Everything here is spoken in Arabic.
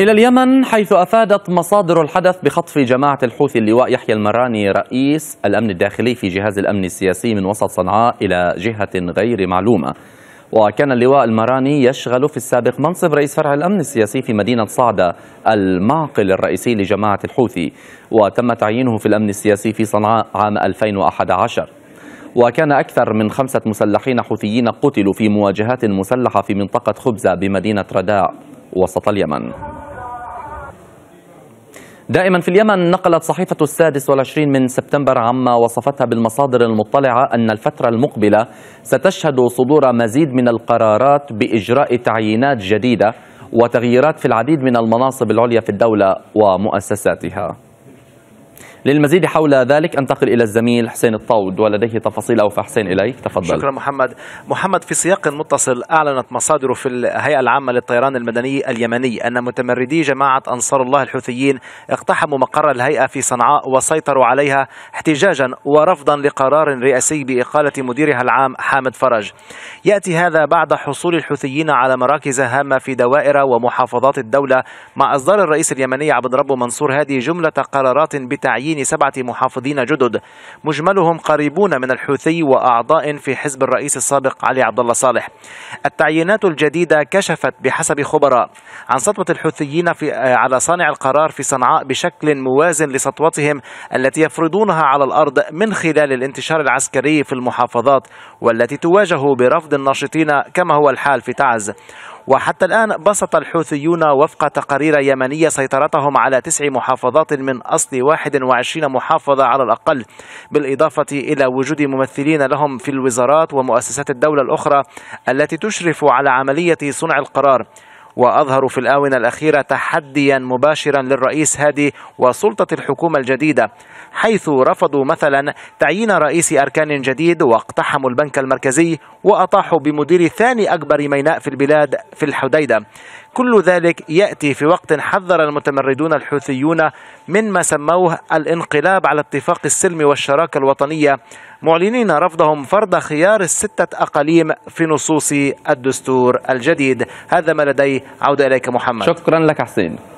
إلى اليمن حيث أفادت مصادر الحدث بخطف جماعة الحوثي اللواء يحيى المراني رئيس الأمن الداخلي في جهاز الأمن السياسي من وسط صنعاء إلى جهة غير معلومة وكان اللواء المراني يشغل في السابق منصب رئيس فرع الأمن السياسي في مدينة صعدة المعقل الرئيسي لجماعة الحوثي وتم تعيينه في الأمن السياسي في صنعاء عام 2011 وكان أكثر من خمسة مسلحين حوثيين قتلوا في مواجهات مسلحة في منطقة خبزة بمدينة رداع وسط اليمن دائما في اليمن نقلت صحيفة السادس والعشرين من سبتمبر عما وصفتها بالمصادر المطلعة أن الفترة المقبلة ستشهد صدور مزيد من القرارات بإجراء تعيينات جديدة وتغييرات في العديد من المناصب العليا في الدولة ومؤسساتها للمزيد حول ذلك انتقل الى الزميل حسين الطود ولديه تفاصيل اوفى حسين اليك تفضل شكرا محمد محمد في سياق متصل اعلنت مصادر في الهيئه العامه للطيران المدني اليمني ان متمردي جماعه انصار الله الحوثيين اقتحموا مقر الهيئه في صنعاء وسيطروا عليها احتجاجا ورفضا لقرار رئاسي باقاله مديرها العام حامد فرج ياتي هذا بعد حصول الحوثيين على مراكز هامه في دوائر ومحافظات الدوله مع اصدار الرئيس اليمني عبد ربه منصور هادي جمله قرارات بتعيين تعيين سبعة محافظين جدد مجملهم قريبون من الحوثي وأعضاء في حزب الرئيس السابق علي عبد الله صالح التعيينات الجديدة كشفت بحسب خبراء عن سطوة الحوثيين في آه، على صانع القرار في صنعاء بشكل موازن لسطوتهم التي يفرضونها على الأرض من خلال الانتشار العسكري في المحافظات والتي تواجه برفض الناشطين كما هو الحال في تعز وحتى الآن بسط الحوثيون وفق تقارير يمنية سيطرتهم على تسع محافظات من أصل 21 محافظة على الأقل بالإضافة إلى وجود ممثلين لهم في الوزارات ومؤسسات الدولة الأخرى التي تشرف على عملية صنع القرار وأظهروا في الآونة الأخيرة تحديا مباشرا للرئيس هادي وسلطة الحكومة الجديدة حيث رفضوا مثلا تعيين رئيس أركان جديد واقتحموا البنك المركزي وأطاحوا بمدير ثاني أكبر ميناء في البلاد في الحديدة كل ذلك يأتي في وقت حذر المتمردون الحوثيون من ما سموه الانقلاب على اتفاق السلم والشراكة الوطنية معلنين رفضهم فرض خيار الستة أقاليم في نصوص الدستور الجديد هذا ما لدي عودة إليك محمد شكرا لك حسين